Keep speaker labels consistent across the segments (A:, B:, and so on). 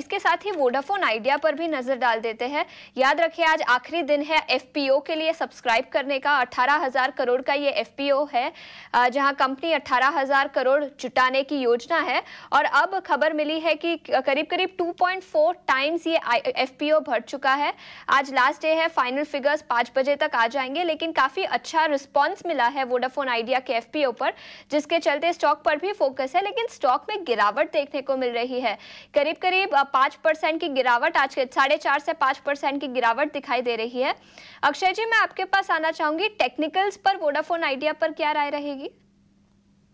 A: इसके साथ ही Vodafone idea पर भी नजर डाल देते हैं याद रखें आज आखिरी दिन है एफपीओ के लिए सब्सक्राइब करने का अठारह हजार करोड़ का ये एफपीओ है जहां कंपनी अठारह हजार करोड़ जुटाने की योजना है और अब खबर मिली है कि करीब करीब 2.4 टाइम्स ये एफपीओ भर चुका है आज लास्ट डे है फाइनल फिगर्स पाँच बजे तक आ जाएंगे लेकिन काफ़ी अच्छा रिस्पॉन्स मिला है वोडाफोन आइडिया के एफ पर जिसके चलते स्टॉक पर भी फोकस है लेकिन स्टॉक में गिरावट देखने को मिल रही है करीब करीब पाँच परसेंट की गिरावट आज के साढ़े चार से पाँच परसेंट की गिरावट दिखाई दे रही है अक्षय जी मैं आपके पास आना चाहूंगी टेक्निकल्स पर वोडाफोन आइडिया पर क्या राय रहेगी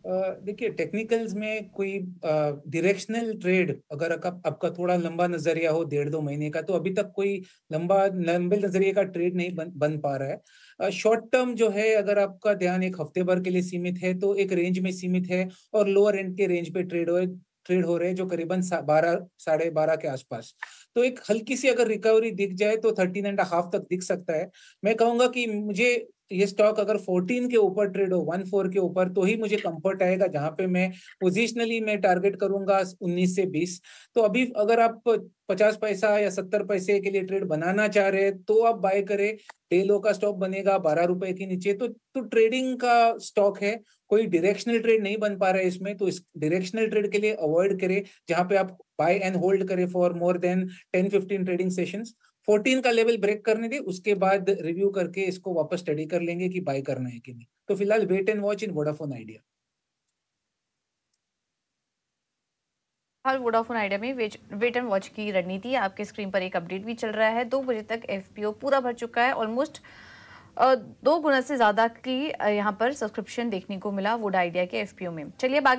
B: देखिए टेक्निकल्स में कोई डायरेक्शनल ट्रेड अगर आपका थोड़ा लंबा नजरिया हो डेढ़ दो महीने का तो अभी तक कोई लंबा लंबे नजरिए का ट्रेड नहीं बन बन पा रहा है शॉर्ट टर्म जो है अगर आपका ध्यान एक हफ्ते भर के लिए सीमित है तो एक रेंज में सीमित है और लोअर एंड के रेंज पे ट्रेड हो ट्रेड हो रहे हैं जो करीबन बारह साढ़े बारह के आसपास तो एक हल्की सी अगर रिकवरी दिख जाए तो थर्टीन एंड हाफ तक दिख सकता है मैं कहूंगा कि मुझे ये स्टॉक अगर 14 के ऊपर ट्रेड हो 14 के ऊपर तो ही मुझे कंफर्ट आएगा जहां पे मैं पोजिशनली मैं टारगेट करूंगा 19 से 20 तो अभी अगर आप 50 पैसा या 70 पैसे के लिए ट्रेड बनाना चाह रहे हैं तो आप बाय करें डेलो का स्टॉक बनेगा बारह रुपए के नीचे तो तो ट्रेडिंग का स्टॉक है कोई डायरेक्शनल ट्रेड नहीं बन पा रहा है इसमें तो इस डायरेक्शनल ट्रेड के लिए अवॉइड करें जहां पे आप बाय एंड होल्ड करें for more than ten fifteen trading sessions fourteen का लेवल ब्रेक करने दे उसके बाद रिव्यू करके इसको वापस स्टडी कर लेंगे कि बाय करना है कि नहीं तो फिलहाल wait and watch in Vodafone Idea
C: Vodafone Idea में वेट एंड वॉच की रणनीति आपके स्क्रीन पर एक अपडेट भी चल रहा है दो बजे तक एफपीओ पूरा भर चुका है ऑलमोस्ट दो गुना से ज़्यादा की यहाँ पर सब्सक्रिप्शन देखने को मिला वोडा आइडिया के एफपीओ में चलिए आगे